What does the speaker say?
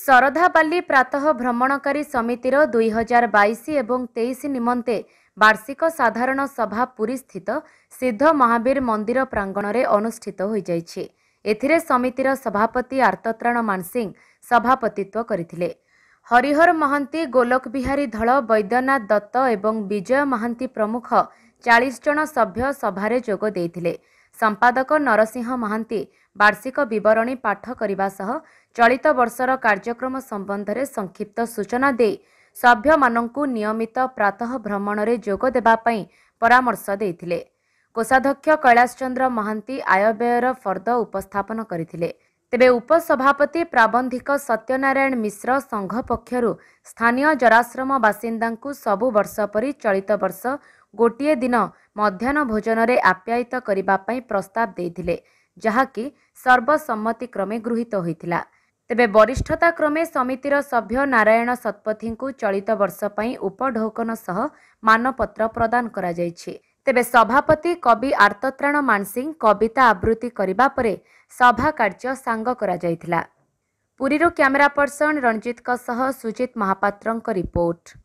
ସରଧାପାଲି ପ୍ରାତଃ ଭ୍ରମଣକାରୀ ସମିତିର ଦୁଇହଜାର ବାଇଶ ଏବଂ ତେଇଶ ନିମନ୍ତେ ବାର୍ଷିକ ସାଧାରଣ ସଭା ପୁରୀ ସ୍ଥିତ ସିଦ୍ଧ ମହାବୀର ମନ୍ଦିର ପ୍ରାଙ୍ଗଣରେ ଅନୁଷ୍ଠିତ ହୋଇଯାଇଛି ଏଥିରେ ସମିତିର ସଭାପତି ଆର୍ତ୍ରାଣ ମାନସିଂ ସଭାପତିତ୍ୱ କରିଥିଲେ ହରିହର ମହାନ୍ତି ଗୋଲକ ବିହାରୀ ଧଳ ବୈଦ୍ୟନାଥ ଦତ୍ତ ଏବଂ ବିଜୟ ମହାନ୍ତି ପ୍ରମୁଖ ଚାଳିଶ ଜଣ ସଭ୍ୟ ସଭାରେ ଯୋଗ ଦେଇଥିଲେ ସମ୍ପାଦକ ନରସିଂହ ମହାନ୍ତି ବାର୍ଷିକ ବିବରଣୀ ପାଠ କରିବା ସହ ଚଳିତ ବର୍ଷର କାର୍ଯ୍ୟକ୍ରମ ସମ୍ବନ୍ଧରେ ସଂକ୍ଷିପ୍ତ ସୂଚନା ଦେଇ ସଭ୍ୟମାନଙ୍କୁ ନିୟମିତ ପ୍ରାତଃ ଭ୍ରମଣରେ ଯୋଗ ଦେବା ପାଇଁ ପରାମର୍ଶ ଦେଇଥିଲେ କୋଷାଧ୍ୟକ୍ଷ କୈଳାସ ଚନ୍ଦ୍ର ମହାନ୍ତି ଆୟବ୍ୟୟର ଫର୍ଦ୍ଦ ଉପସ୍ଥାପନ କରିଥିଲେ ତେବେ ଉପସଭାପତି ପ୍ରାବନ୍ଧିକ ସତ୍ୟନାରାୟଣ ମିଶ୍ର ସଂଘ ପକ୍ଷରୁ ସ୍ଥାନୀୟ ଜରାଶ୍ରମ ବାସିନ୍ଦାଙ୍କୁ ସବୁ ବର୍ଷ ପରି ଚଳିତ ବର୍ଷ ଗୋଟିଏ ଦିନ ମଧ୍ୟାହ୍ନ ଭୋଜନରେ ଆପ୍ୟାୟିତ କରିବା ପାଇଁ ପ୍ରସ୍ତାବ ଦେଇଥିଲେ ଯାହାକି ସର୍ବସମ୍ମତିକ୍ରମେ ଗୃହୀତ ହୋଇଥିଲା ତେବେ ବରିଷ୍ଠତା କ୍ରମେ ସମିତିର ସଭ୍ୟ ନାରାୟଣ ଶତପଥୀଙ୍କୁ ଚଳିତ ବର୍ଷ ପାଇଁ ଉପଢୌକନ ସହ ମାନପତ୍ର ପ୍ରଦାନ କରାଯାଇଛି ତେବେ ସଭାପତି କବି ଆର୍ତତ୍ରାଣ ମାନସିଂ କବିତା ଆବୃତ୍ତି କରିବା ପରେ ସଭା କାର୍ଯ୍ୟ ସାଙ୍ଗ କରାଯାଇଥିଲା ପୁରୀରୁ କ୍ୟାମେରା ପର୍ସନ ରଣଜିତଙ୍କ ସହ ସୁଜିତ ମହାପାତ୍ରଙ୍କ ରିପୋର୍ଟ